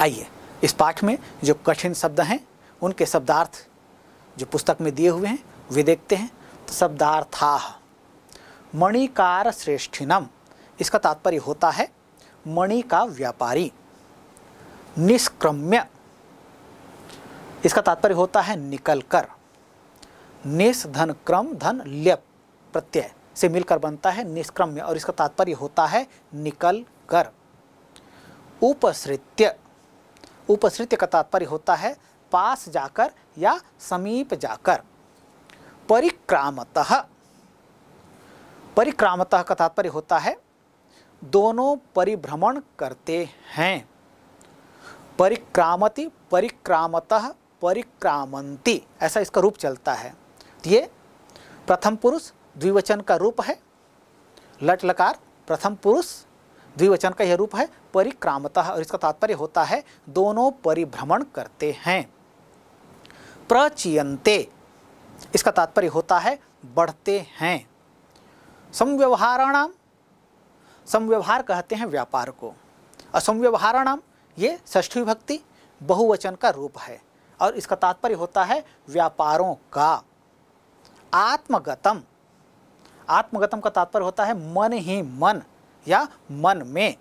आइए इस पाठ में जो कठिन शब्द हैं उनके शब्दार्थ जो पुस्तक में दिए हुए हैं वे देखते हैं तो शब्दार्था मणिकार श्रेष्ठिनम इसका तात्पर्य होता है मणि का व्यापारी निष्क्रम्य इसका तात्पर्य होता है निकल कर निस धन क्रम धन ल्यप प्रत्यय से मिलकर बनता है निष्क्रम्य और इसका तात्पर्य होता है निकल कर उपसृत्य उपसृत्य का तात्पर्य होता है पास जाकर या समीप जाकर परिक्रामत परिक्रामत का तात्पर्य होता है दोनों परिभ्रमण करते हैं परिक्रामति परिक्रामत परिक्रामंती ऐसा इसका रूप चलता है ये प्रथम पुरुष द्विवचन का रूप है लट लकार प्रथम पुरुष द्विवचन का यह रूप है परिक्रामता और इसका तात्पर्य होता है दोनों परिभ्रमण करते हैं प्रचियंते इसका तात्पर्य होता है बढ़ते हैं संव्यवहाराणाम संव्यवहार कहते हैं व्यापार को और संव्यवहाराणाम ये ष्ठी विभक्ति बहुवचन का रूप है और इसका तात्पर्य होता है व्यापारों का आत्मगतम आत्मगतम का तात्पर्य होता है मन ही मन या मन में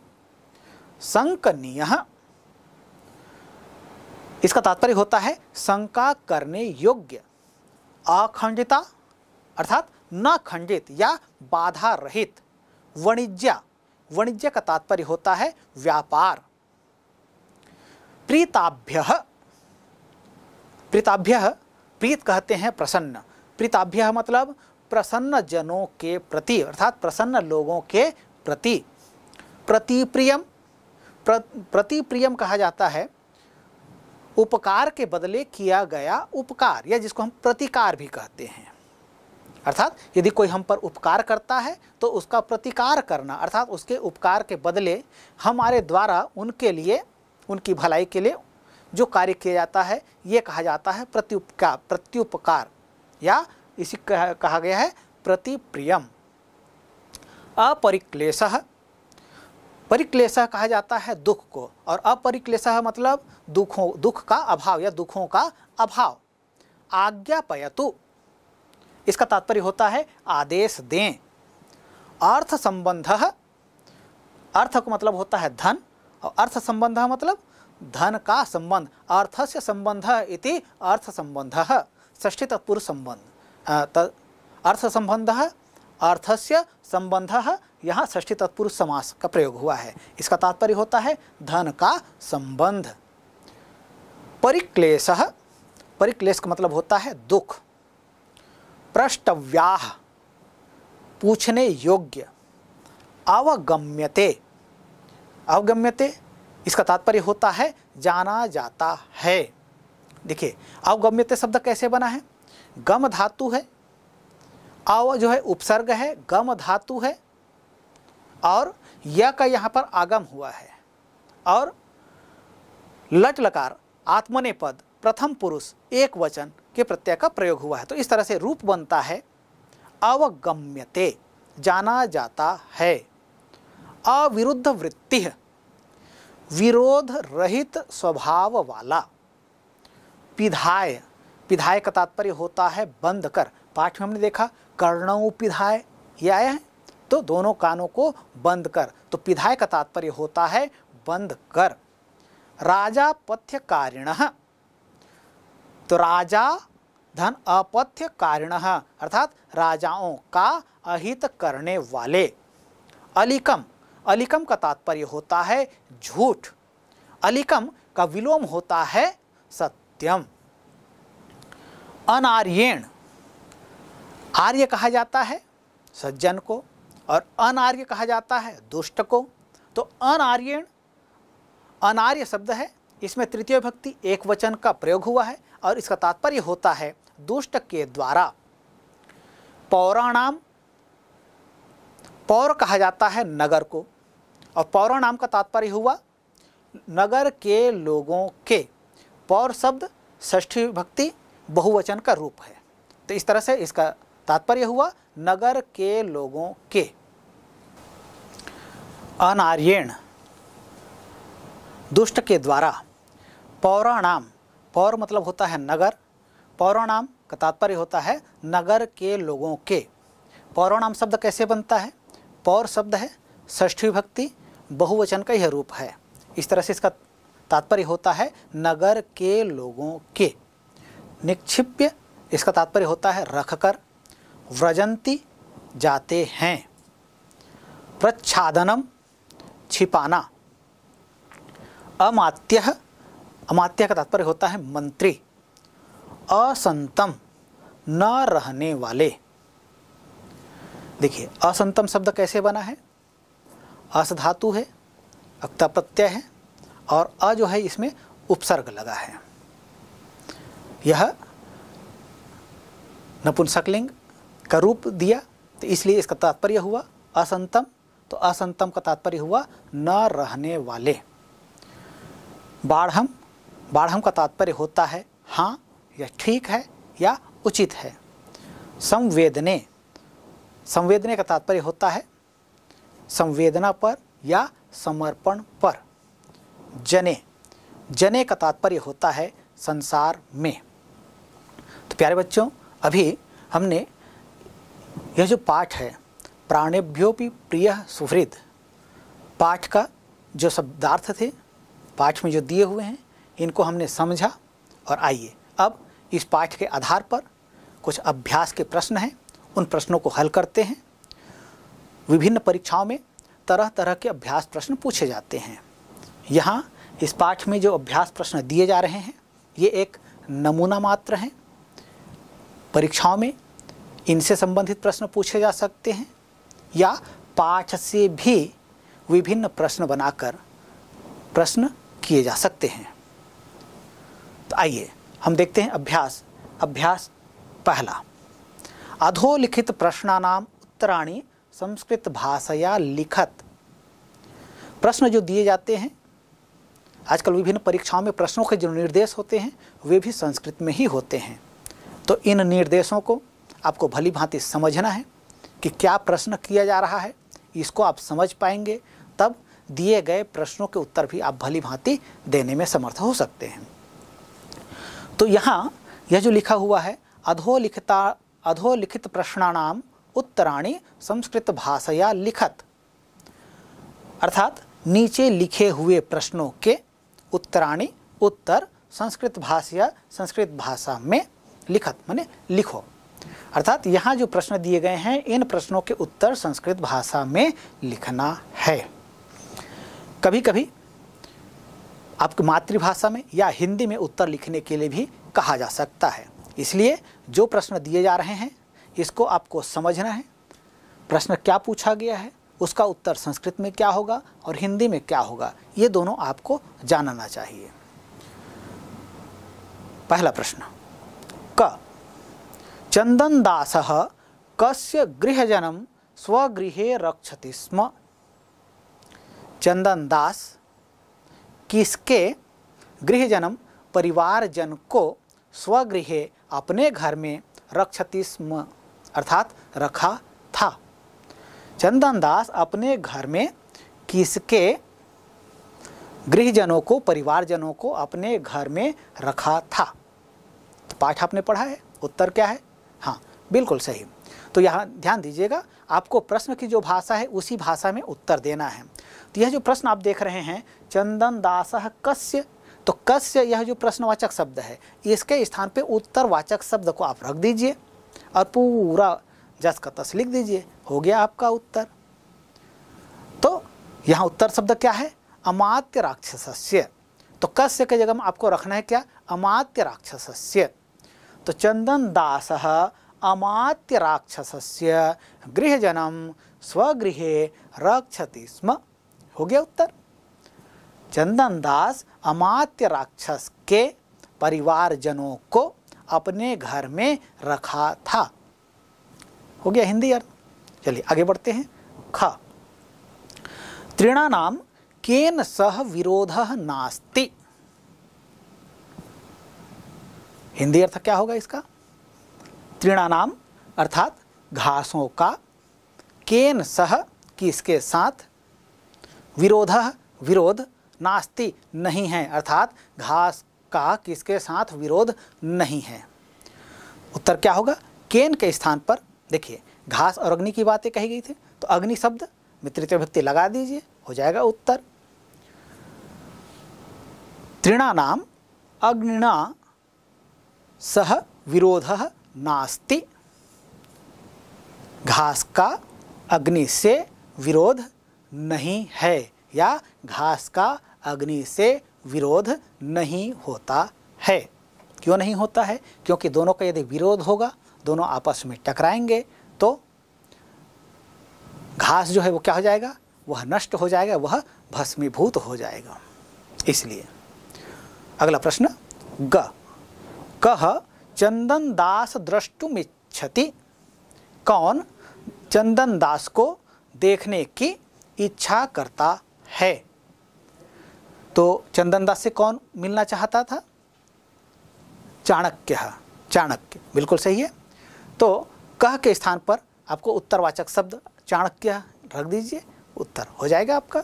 संकनीय इसका तात्पर्य होता है शंका करने योग्य अखंडिता अर्थात न खंडित या बाधा रहित वणिज्य वणिज्य का तात्पर्य होता है व्यापार प्रीताभ्य प्रीताभ्य प्रीत कहते हैं प्रसन्न प्रीताभ्य मतलब प्रसन्न जनों के प्रति अर्थात प्रसन्न लोगों के प्रति प्रतिप्रियम प्र, प्रतिप्रियम कहा जाता है उपकार के बदले किया गया उपकार या जिसको हम प्रतिकार भी कहते हैं अर्थात यदि कोई हम पर उपकार करता है तो उसका प्रतिकार करना अर्थात उसके उपकार के बदले हमारे द्वारा उनके लिए उनकी भलाई के लिए जो कार्य किया जाता है ये कहा जाता है प्रत्युपकार प्रत्युपकार या इसी कहा, कहा गया है प्रतिप्रियम अपरिक्लेश परिक्लेश कहा जाता है दुख को और अपरिक्लेश मतलब दुखों दुख का अभाव या दुखों का अभाव आज्ञापयतु इसका तात्पर्य होता है आदेश दें अर्थ संबंध अर्थ को मतलब होता है धन और अर्थ संबंध मतलब धन का संबंध अर्थ से संबंध इति अर्थ संबंध षष्ठी तत्पुरुष संबंध अर्थ संबंध अर्थ से संबंध यहाँ ष्ठी तत्पुरुष समास का प्रयोग हुआ है इसका तात्पर्य होता है धन का संबंध परिक्लेश परिक्लेश का मतलब होता है दुख प्रष्टव्याह पूछने योग्य अवगम्यते अवगम्यते इसका तात्पर्य होता है जाना जाता है देखिए अवगम्यते शब्द कैसे बना है गम धातु है आव जो है उपसर्ग है गम धातु है और य का यहाँ पर आगम हुआ है और लट लकार आत्मने पद प्रथम पुरुष एक वचन के प्रत्यय का प्रयोग हुआ है तो इस तरह से रूप बनता है अवगम्यते जाना जाता है अविरुद्ध वृत्ति विरोध रहित स्वभाव वाला पिधाय पिधाय का तात्पर्य होता है बंद कर पाठ में हमने देखा कर्णों पिधाय ये आया है तो दोनों कानों को बंद कर तो पिधाय का तात्पर्य होता है बंद कर राजा पथ्य कारिण तो राजा धन अपथ्य कारिण अर्थात राजाओं का अहित करने वाले अलिकम अलिकम का तात्पर्य होता है झूठ अलिकम का विलोम होता है सत्यम अनार्यण आर्य कहा जाता है सज्जन को और अनार्य कहा जाता है दुष्ट को तो अनार्यण अनार्य शब्द है इसमें तृतीय भक्ति एक वचन का प्रयोग हुआ है और इसका तात्पर्य होता है दुष्ट के द्वारा पौराणाम पौर कहा जाता है नगर को और पौराणाम का तात्पर्य हुआ नगर के लोगों के पौर शब्द ष्ठी भक्ति बहुवचन का रूप है तो इस तरह से इसका तात्पर्य हुआ नगर के लोगों के अनार्यण दुष्ट के द्वारा पौराणाम पौर मतलब होता है नगर पौराणाम का तात्पर्य होता है नगर के लोगों के पौराणाम शब्द कैसे बनता है पौर शब्द है ष्ठी भक्ति बहुवचन का यह रूप है इस तरह से इसका तात्पर्य होता है नगर के लोगों के निक्षिप्य इसका तात्पर्य होता है रखकर व्रजंती जाते हैं प्रच्छादनम छिपाना अमात्य अमात्य का तात्पर्य होता है मंत्री असंतम न रहने वाले देखिए असंतम शब्द कैसे बना है अस धातु है अक्ता प्रत्यय है और अ जो है इसमें उपसर्ग लगा है यह नपुंसकलिंग का रूप दिया तो इसलिए इसका तात्पर्य हुआ असंतम तो असंतम का तात्पर्य हुआ न रहने वाले बाढ़म बाढ़म का तात्पर्य होता है हाँ या ठीक है या उचित है संवेदने संवेदने का तात्पर्य होता है संवेदना पर या समर्पण पर जने जने का तात्पर्य होता है संसार में तो प्यारे बच्चों अभी हमने यह जो पाठ है प्राणेभ्यो भी प्रिय सुहृद पाठ का जो शब्दार्थ थे पाठ में जो दिए हुए हैं इनको हमने समझा और आइए अब इस पाठ के आधार पर कुछ अभ्यास के प्रश्न हैं उन प्रश्नों को हल करते हैं विभिन्न परीक्षाओं में तरह तरह के अभ्यास प्रश्न पूछे जाते हैं यहाँ इस पाठ में जो अभ्यास प्रश्न दिए जा रहे हैं ये एक नमूना मात्र हैं परीक्षाओं में इनसे संबंधित प्रश्न पूछे जा सकते हैं या पाठ से भी विभिन्न प्रश्न बनाकर प्रश्न किए जा सकते हैं तो आइए हम देखते हैं अभ्यास अभ्यास पहला अधोलिखित प्रश्नानाम उत्तराणी संस्कृत भाषया लिखत प्रश्न जो दिए जाते हैं आजकल विभिन्न परीक्षाओं में प्रश्नों के जो निर्देश होते हैं वे भी संस्कृत में ही होते हैं तो इन निर्देशों को आपको भली भांति समझना है कि क्या प्रश्न किया जा रहा है इसको आप समझ पाएंगे तब दिए गए प्रश्नों के उत्तर भी आप भली भांति देने में समर्थ हो सकते हैं तो यहाँ यह जो लिखा हुआ है अधोलिखिता अधोलिखित प्रश्नाणाम उत्तराणी संस्कृत भाषया लिखत अर्थात नीचे लिखे हुए प्रश्नों के उत्तराणी उत्तर संस्कृत भाषया संस्कृत भाषा में लिखत माने लिखो अर्थात यहाँ जो प्रश्न दिए गए हैं इन प्रश्नों के उत्तर संस्कृत भाषा में लिखना है कभी कभी आपकी मातृभाषा में या हिंदी में उत्तर लिखने के लिए भी कहा जा सकता है इसलिए जो प्रश्न दिए जा रहे हैं इसको आपको समझना है प्रश्न क्या पूछा गया है उसका उत्तर संस्कृत में क्या होगा और हिंदी में क्या होगा ये दोनों आपको जानना चाहिए पहला प्रश्न चंदन दास कस्य गृहजनम स्वगृहे रक्षति स्म चंदन दास किसके गृहजनम परिवारजन को स्वगृह अपने घर में रक्षति स्म अर्थात रखा था चंदन दास अपने घर में किसके गृहजनों को परिवारजनों को अपने घर में रखा था तो पाठ आपने पढ़ा है उत्तर क्या है हाँ बिल्कुल सही तो यहाँ ध्यान दीजिएगा आपको प्रश्न की जो भाषा है उसी भाषा में उत्तर देना है तो यह जो प्रश्न आप देख रहे हैं चंदन दास कस्य तो कस्य यह जो प्रश्नवाचक शब्द है इसके स्थान पे उत्तरवाचक शब्द को आप रख दीजिए और पूरा जस का तस लिख दीजिए हो गया आपका उत्तर तो यहाँ उत्तर शब्द क्या है अमात्य राक्षस्य तो कस्य के जगह में आपको रखना है क्या अमात्य राक्षस्य तो दास अमात्य राक्षसस्य गृहजनम स्वगृह रक्षति स्म हो गया उत्तर चंदनदास अमात्य राक्षस के परिवारजनों को अपने घर में रखा था हो गया हिंदी अर्थ चलिए आगे बढ़ते हैं ख तृणा नाम केन सह विरोध नास्ति हिंदी अर्थ क्या होगा इसका तृणानाम अर्थात घासों का केन सह किसके साथ विरोध विरोध नास्ति नहीं है अर्थात घास का किसके साथ विरोध नहीं है उत्तर क्या होगा केन के स्थान पर देखिए घास और अग्नि की बातें कही गई थी तो अग्नि शब्द में तृतीय भक्ति लगा दीजिए हो जाएगा उत्तर तृणा नाम अग्निणा सह विरोध नास्ति घास का अग्नि से विरोध नहीं है या घास का अग्नि से विरोध नहीं होता है क्यों नहीं होता है क्योंकि दोनों का यदि विरोध होगा दोनों आपस में टकराएंगे तो घास जो है वो क्या हो जाएगा वह नष्ट हो जाएगा वह भस्मीभूत हो जाएगा इसलिए अगला प्रश्न ग कह चंदन दास द्रष्टुम इच्छति कौन चंदन दास को देखने की इच्छा करता है तो चंदन दास से कौन मिलना चाहता था चाणक्य चाणक्य बिल्कुल सही है तो कह के स्थान पर आपको उत्तरवाचक शब्द चाणक्य रख दीजिए उत्तर हो जाएगा आपका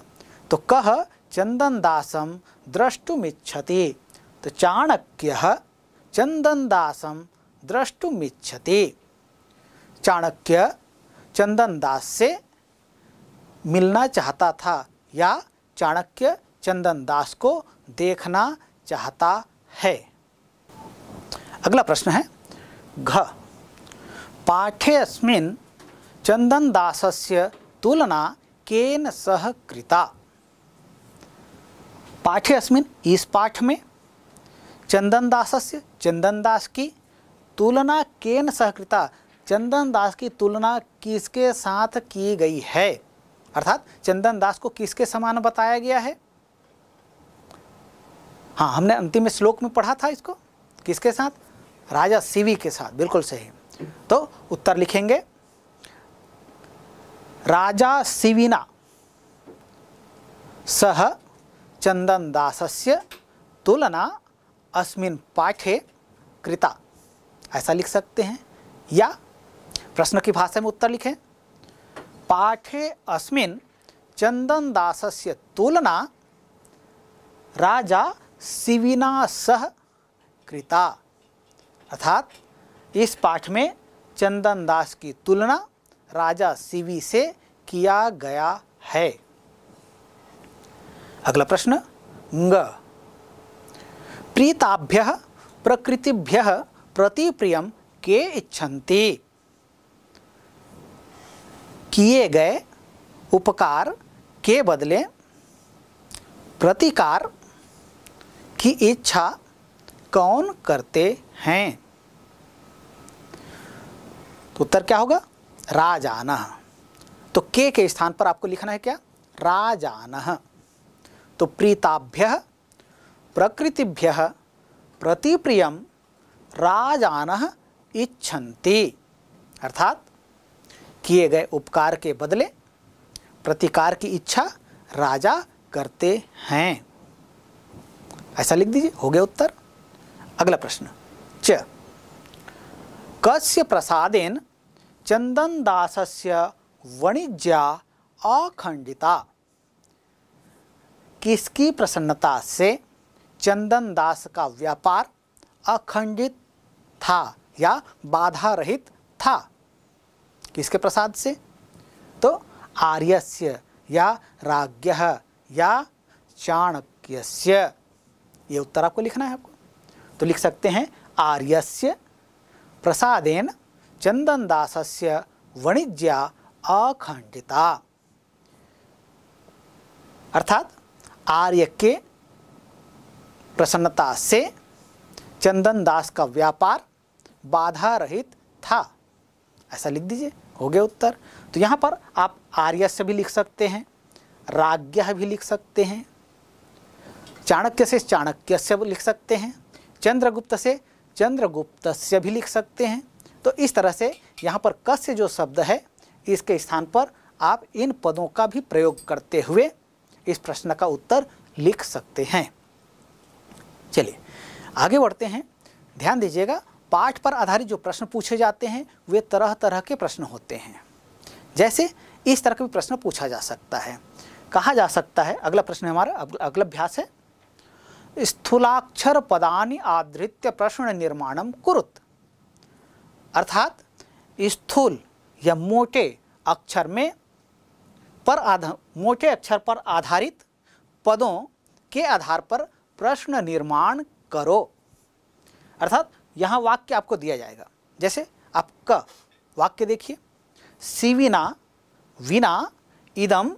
तो कह चंदन दासम द्रष्टुमिच्छति तो चाणक्य चंदनदासम द्रष्टुमिच्छते चाणक्य चंदनदास से मिलना चाहता था या चाणक्य चंदनदास को देखना चाहता है अगला प्रश्न है घ पाठे अस्मिन् चंदनदासस्य तुलना केन सह कृता पाठे अस्मिन् इस पाठ में चंदन चंदनदास की तुलना केन सहकृता चंदनदास की तुलना किसके साथ की गई है अर्थात चंदनदास को किसके समान बताया गया है हाँ हमने अंतिम श्लोक में पढ़ा था इसको किसके साथ राजा सीवी के साथ बिल्कुल सही तो उत्तर लिखेंगे राजा शिविना सह चंदन दासस्य तुलना अस्मिन पाठे कृता ऐसा लिख सकते हैं या प्रश्न की भाषा में उत्तर लिखें पाठे अस्मिन चंदन दासस्य तुलना राजा शिविना सह कृता अर्थात इस पाठ में चंदन दास की तुलना राजा शिवी से किया गया है अगला प्रश्न ग प्रीताभ्य प्रकृतिभ्य प्रति प्रिय के इच्छन्ति किए गए उपकार के बदले प्रतिकार की इच्छा कौन करते हैं तो उत्तर क्या होगा राजान तो के के स्थान पर आपको लिखना है क्या राजान तो प्रीताभ्य प्रकृतिभ्य प्रतिप्रिय राजान इच्छन्ति अर्थात किए गए उपकार के बदले प्रतिकार की इच्छा राजा करते हैं ऐसा लिख दीजिए हो गया उत्तर अगला प्रश्न च कस्य प्रसादेन चंदन वणिज्या अखंडिता किसकी प्रसन्नता से चंदन दास का व्यापार अखंडित था या बाधा रहित था किसके प्रसाद से तो आर्यस्य या राग्य या चाणक्यस्य ये उत्तर आपको लिखना है आपको तो लिख सकते हैं आर्यस्य प्रसादेन चंदन दास वणिज्या अखंडिता अर्थात आर्य के प्रसन्नता से चंदन दास का व्यापार बाधा रहित था ऐसा लिख दीजिए हो गया उत्तर तो यहाँ पर आप आर्यस्य भी लिख सकते हैं राग्य भी लिख सकते हैं चाणक्य से चाणक्य से लिख सकते हैं चंद्रगुप्त से चंद्रगुप्त से भी लिख सकते हैं तो इस तरह से यहाँ पर कस्य जो शब्द है इसके स्थान पर आप इन पदों का भी प्रयोग करते हुए इस प्रश्न का उत्तर लिख सकते हैं चलिए आगे बढ़ते हैं ध्यान दीजिएगा पाठ पर आधारित जो प्रश्न पूछे जाते हैं वे तरह तरह के प्रश्न होते हैं जैसे इस तरह का भी प्रश्न पूछा जा सकता है कहा जा सकता है अगला प्रश्न हमारा अगला अभ्यास है स्थूलाक्षर पदानि आधृत्य प्रश्न निर्माणम कुरुत अर्थात स्थूल या मोटे अक्षर में पर आधार मोटे अक्षर पर आधारित पदों के आधार पर प्रश्न निर्माण करो अर्थात यहाँ वाक्य आपको दिया जाएगा जैसे आपका वाक्य देखिए सीविना विना इदम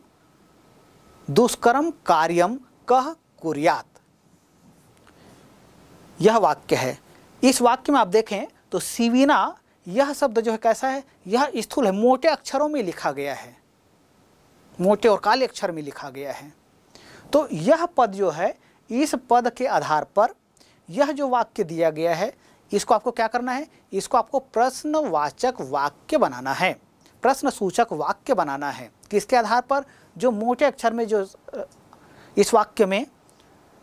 दुष्कर्म कार्यम कह कुरियात यह वाक्य है इस वाक्य में आप देखें तो सीविना यह शब्द जो है कैसा है यह स्थूल है मोटे अक्षरों में लिखा गया है मोटे और काले अक्षर में लिखा गया है तो यह पद जो है इस पद के आधार पर यह जो वाक्य दिया गया है इसको आपको क्या करना है इसको आपको प्रश्नवाचक वाक्य बनाना है प्रश्न सूचक वाक्य बनाना है किसके आधार पर जो मोटे अक्षर में जो इस वाक्य में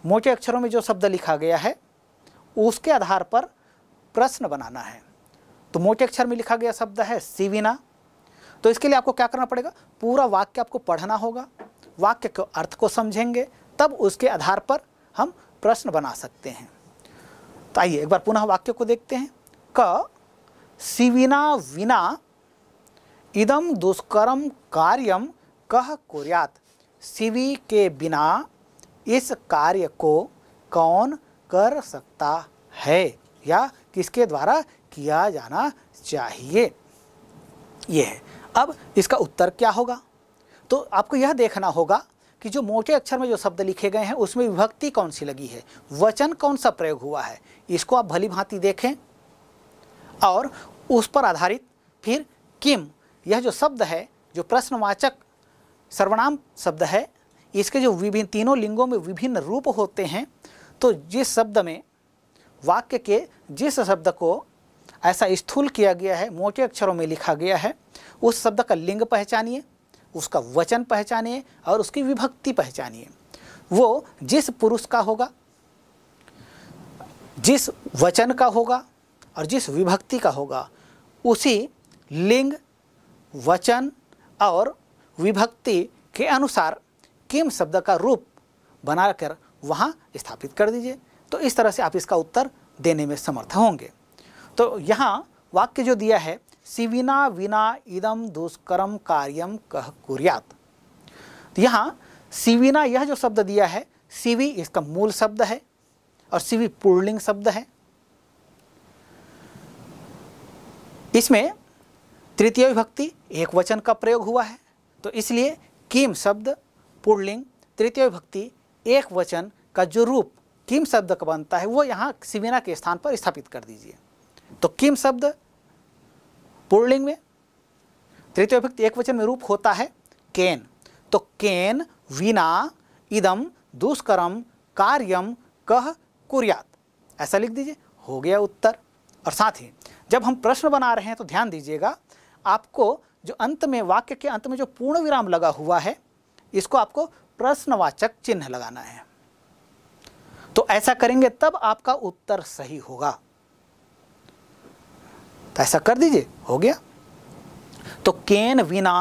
मोटे अक्षरों में जो शब्द लिखा गया है उसके आधार पर प्रश्न बनाना है तो मोटे अक्षर में लिखा गया शब्द है सीविना तो इसके लिए आपको क्या करना पड़ेगा पूरा वाक्य आपको पढ़ना होगा वाक्य के अर्थ को समझेंगे तब उसके आधार पर हम प्रश्न बना सकते हैं तो आइए एक बार पुनः वाक्य को देखते हैं क सिविना विना इदम दुष्कर्म कार्यम कह कुर्यात सिवी के बिना इस कार्य को कौन कर सकता है या किसके द्वारा किया जाना चाहिए यह है अब इसका उत्तर क्या होगा तो आपको यह देखना होगा कि जो मोटे अक्षर में जो शब्द लिखे गए हैं उसमें विभक्ति कौन सी लगी है वचन कौन सा प्रयोग हुआ है इसको आप भली भांति देखें और उस पर आधारित फिर किम यह जो शब्द है जो प्रश्नवाचक सर्वनाम शब्द है इसके जो विभिन्न तीनों लिंगों में विभिन्न रूप होते हैं तो जिस शब्द में वाक्य के जिस शब्द को ऐसा स्थूल किया गया है मोटे अक्षरों में लिखा गया है उस शब्द का लिंग पहचानिए उसका वचन पहचानिए और उसकी विभक्ति पहचानिए वो जिस पुरुष का होगा जिस वचन का होगा और जिस विभक्ति का होगा उसी लिंग वचन और विभक्ति के अनुसार किम शब्द का रूप बनाकर वहाँ स्थापित कर दीजिए तो इस तरह से आप इसका उत्तर देने में समर्थ होंगे तो यहाँ वाक्य जो दिया है सिविना विना इदम दुष्कर्म कार्यम कह कुरियात तो यहाँ सिविना यह जो शब्द दिया है सिवी इसका मूल शब्द है और सिवी पुर्लिंग शब्द है इसमें तृतीय विभक्ति एक वचन का प्रयोग हुआ है तो इसलिए किम शब्द पुर्लिंग तृतीय विभक्ति एक वचन का जो रूप किम शब्द का बनता है वो यहाँ सिविना के स्थान पर स्थापित कर दीजिए तो किम शब्द पुल्लिंग में तृतीय विभक्ति एक वचन में रूप होता है केन तो केन विना इदम दुष्कर्म कार्यम कह कुरियात ऐसा लिख दीजिए हो गया उत्तर और साथ ही जब हम प्रश्न बना रहे हैं तो ध्यान दीजिएगा आपको जो अंत में वाक्य के अंत में जो पूर्ण विराम लगा हुआ है इसको आपको प्रश्नवाचक चिन्ह लगाना है तो ऐसा करेंगे तब आपका उत्तर सही होगा तो ऐसा कर दीजिए हो गया तो केन विना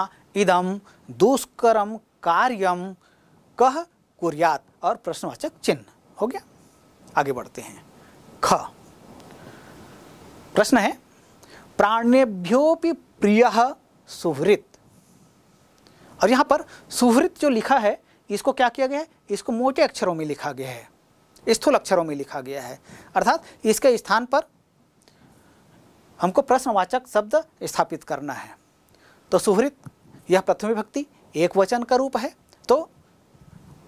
इदम दुष्कर्म कार्यम कह कुर्यात और प्रश्नवाचक चिन्ह हो गया आगे बढ़ते हैं ख प्रश्न है प्राणेभ्योपि प्रिय सुहृत और यहां पर सुहृत जो लिखा है इसको क्या किया गया है इसको मोटे अक्षरों में लिखा गया है स्थूल अक्षरों में लिखा गया है अर्थात इसके स्थान पर हमको प्रश्नवाचक शब्द स्थापित करना है तो सुहृत यह प्रथम विभक्ति एक वचन का रूप है तो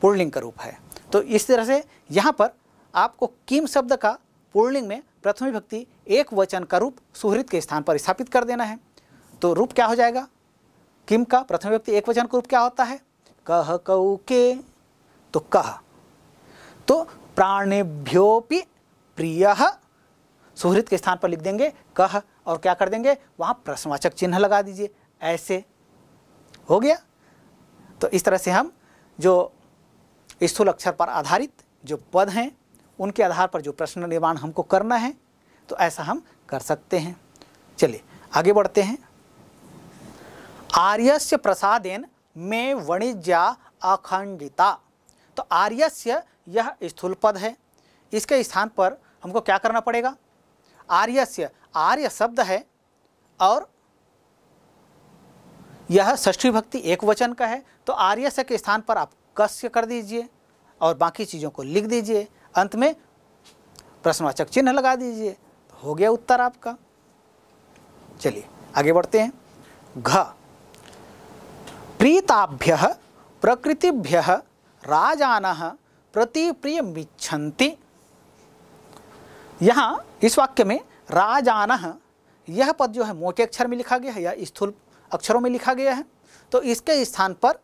पुर्लिंग का रूप है तो इस तरह से यहाँ पर आपको किम शब्द का पुर्लिंग में प्रथम विभक्ति एक वचन का रूप सुहृत के स्थान पर स्थापित कर देना है तो रूप क्या हो जाएगा किम का प्रथम व्यक्ति एक वचन का रूप क्या होता है कह कऊ के तो कह तो प्राणेभ्योपि प्रिय सुहृत के स्थान पर लिख देंगे कह और क्या कर देंगे वहाँ प्रश्नवाचक चिन्ह लगा दीजिए ऐसे हो गया तो इस तरह से हम जो स्थूल अक्षर पर आधारित जो पद हैं उनके आधार पर जो प्रश्न निर्माण हमको करना है तो ऐसा हम कर सकते हैं चलिए आगे बढ़ते हैं आर्यस्य प्रसादेन में वणिज्या अखंडिता तो आर्यस्य यह स्थूल पद है इसके स्थान पर हमको क्या करना पड़ेगा आर्यस्य आर्य शब्द है और यह ष्ठी भक्ति एक वचन का है तो आर्यस्य के स्थान पर आप कस्य कर दीजिए और बाकी चीज़ों को लिख दीजिए अंत में प्रश्नवाचक चिन्ह लगा दीजिए तो हो गया उत्तर आपका चलिए आगे बढ़ते हैं घ प्रीताभ्य प्रकृतिभ्य राजान प्रति प्रियमिच्छन्ति यहाँ इस वाक्य में राजान यह पद जो है मोटे अक्षर में लिखा गया है या स्थूल अक्षरों में लिखा गया है तो इसके स्थान पर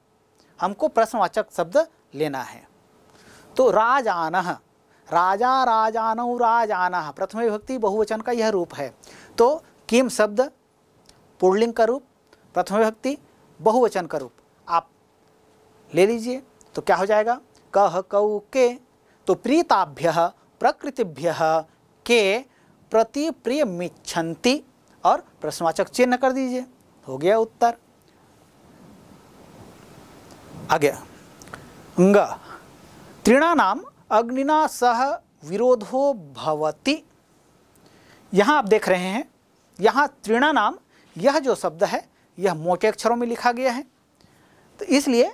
हमको प्रश्नवाचक शब्द लेना है तो राजान राजा राजान राजान प्रथम विभक्ति बहुवचन का यह रूप है तो किम शब्द पुर्लिंग का रूप प्रथम विभक्ति बहुवचन का रूप आप ले लीजिए तो क्या हो जाएगा कह कऊ के तो प्रीताभ्य प्रकृतिभ्य के प्रति प्रिय मिच्छन्ति और प्रश्नवाचक चिन्ह कर दीजिए हो गया उत्तर आगे अंग तृणानाम अग्निना सह विरोधो भवति यहाँ आप देख रहे हैं यहाँ तृणानाम यह जो शब्द है यह मोटे अक्षरों में लिखा गया है तो इसलिए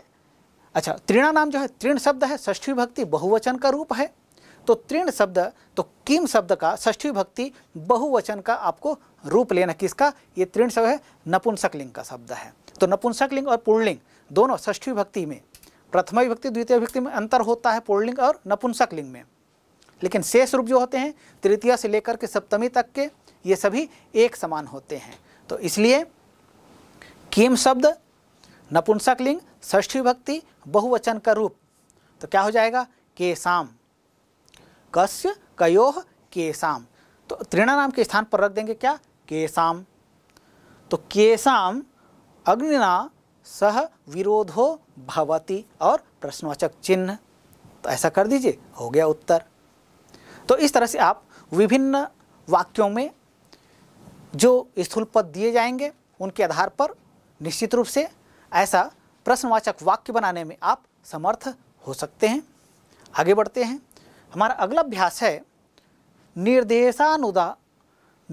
अच्छा तृणानाम जो है तृण शब्द है षष्ठी भक्ति बहुवचन का रूप है तो तीर्ण शब्द तो किम शब्द का ष्ठी भक्ति बहुवचन का आपको रूप लेना किसका ये तीर्ण शब्द है नपुंसकलिंग का शब्द है तो नपुंसकलिंग और पूर्णलिंग दोनों ष्ठी भक्ति में प्रथमा विभक्ति द्वितीय विभक्ति में अंतर होता है पूर्णलिंग और नपुंसकलिंग में लेकिन शेष रूप जो होते हैं तृतीय से लेकर के सप्तमी तक के ये सभी एक समान होते हैं तो इसलिए किम शब्द नपुंसकलिंग ष्ठी भक्ति बहुवचन का रूप तो क्या हो जाएगा के साम कस्य कयोह केसाम तो त्रिणा नाम के स्थान पर रख देंगे क्या केसाम तो केसाम अग्निना सह विरोधो भवती और प्रश्नवाचक चिन्ह तो ऐसा कर दीजिए हो गया उत्तर तो इस तरह से आप विभिन्न वाक्यों में जो स्थूल पद दिए जाएंगे उनके आधार पर निश्चित रूप से ऐसा प्रश्नवाचक वाक्य बनाने में आप समर्थ हो सकते हैं आगे बढ़ते हैं हमारा अगला अभ्यास है निर्देशानुदा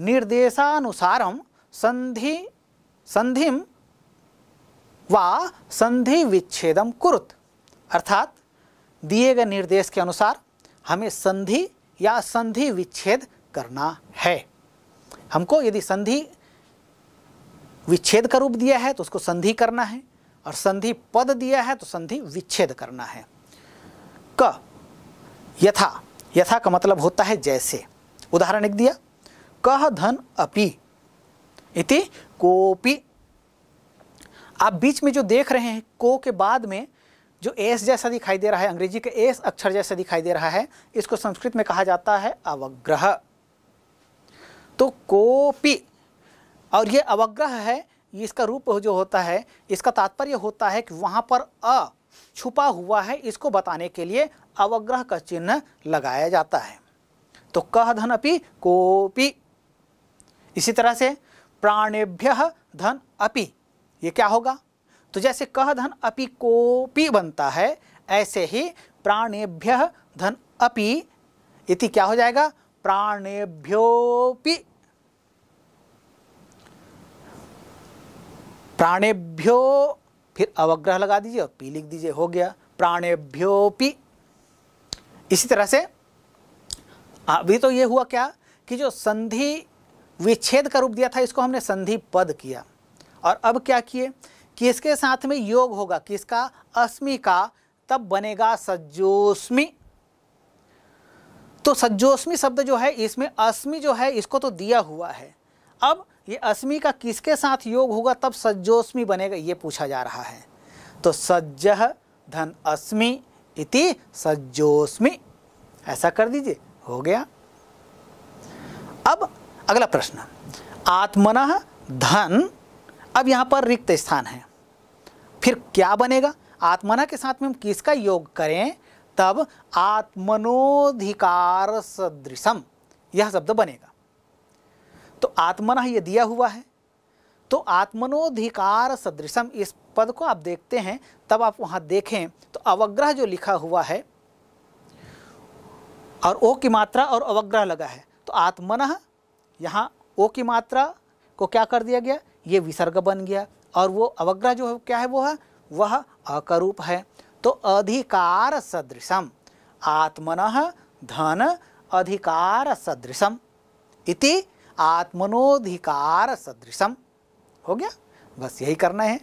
निर्देशानुसारम संधि संधिम व संधि विच्छेदम कुरुत अर्थात दिए गए निर्देश के अनुसार हमें संधि या संधि विच्छेद करना है हमको यदि संधि विच्छेद का रूप दिया है तो उसको संधि करना है और संधि पद दिया है तो संधि विच्छेद करना है क यथा यथा का मतलब होता है जैसे उदाहरण एक दिया कह धन अपि इति कोपि आप बीच में जो देख रहे हैं को के बाद में जो एस जैसा दिखाई दे रहा है अंग्रेजी के एस अक्षर जैसा दिखाई दे रहा है इसको संस्कृत में कहा जाता है अवग्रह तो कोपी और ये अवग्रह है इसका रूप जो होता है इसका तात्पर्य होता है कि वहाँ पर अ छुपा हुआ है इसको बताने के लिए अवग्रह का चिन्ह लगाया जाता है तो कह धन अपी कोपी इसी तरह से प्राणेभ्य धन अपि ये क्या होगा तो जैसे कह धन अपि कोपी बनता है ऐसे ही प्राणेभ्य धन अपि इति क्या हो जाएगा प्राणेभ्योपि प्राणेभ्यो फिर अवग्रह लगा दीजिए और पी लिख दीजिए हो गया प्राणेभ्योपी इसी तरह से अभी तो ये हुआ क्या कि जो संधि विच्छेद का रूप दिया था इसको हमने संधि पद किया और अब क्या किए कि इसके साथ में योग होगा किसका अस्मि का तब बनेगा सज्जोस्मि तो सज्जोस्मि शब्द जो है इसमें अस्मि जो है इसको तो दिया हुआ है अब ये अस्मी का किसके साथ योग होगा तब सज्जोस्मी बनेगा ये पूछा जा रहा है तो सज्ज धन अस्मी इति सज्जोस्मी ऐसा कर दीजिए हो गया अब अगला प्रश्न आत्मन धन अब यहाँ पर रिक्त स्थान है फिर क्या बनेगा आत्मना के साथ में हम किसका योग करें तब आत्मनोधिकार सदृशम यह शब्द बनेगा तो आत्मन ये दिया हुआ है तो आत्मनोधिकार सदृशम इस पद को आप देखते हैं तब आप वहाँ देखें तो अवग्रह जो लिखा हुआ है और ओ की मात्रा और अवग्रह लगा है तो आत्मन यहाँ ओ की मात्रा को क्या कर दिया गया ये विसर्ग बन गया और वो अवग्रह जो है क्या है वो है वह अकरूप है तो अधिकार सदृशम आत्मन धन अधिकार सदृशम इति आत्मनोधिकार सदृशम हो गया बस यही करना है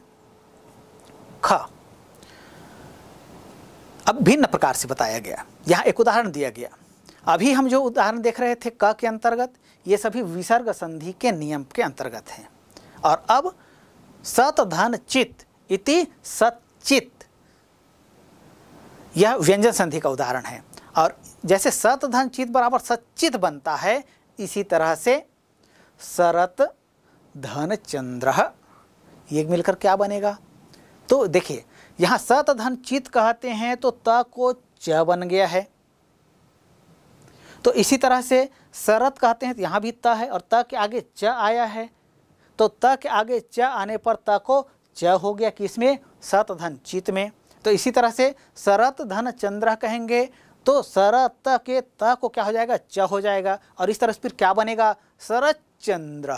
ख अब भिन्न प्रकार से बताया गया यहाँ एक उदाहरण दिया गया अभी हम जो उदाहरण देख रहे थे क के अंतर्गत ये सभी विसर्ग संधि के नियम के अंतर्गत हैं और अब सत धन चित इति सचित यह व्यंजन संधि का उदाहरण है और जैसे सत धन चित बराबर सचित बनता है इसी तरह से शरत धन चंद्र ये मिलकर क्या बनेगा तो देखिए यहां सत धन चित कहते हैं तो त को च बन गया है तो इसी तरह से शरत कहते हैं तो यहां भी त है और त के आगे च आया है तो त के आगे च आने पर त को च हो गया किसमें सत धन चित में तो इसी तरह से शरत धन चंद्र कहेंगे तो शरत के त को क्या हो जाएगा च हो जाएगा और इस तरह से फिर क्या बनेगा शरत चंद्र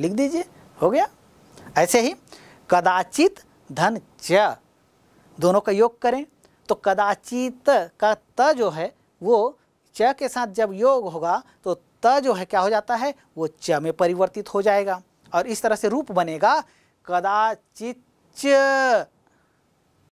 लिख दीजिए हो गया ऐसे ही कदाचित धन च दोनों का योग करें तो कदाचित का त जो है वो च के साथ जब योग होगा तो त जो है क्या हो जाता है वो च में परिवर्तित हो जाएगा और इस तरह से रूप बनेगा कदाचित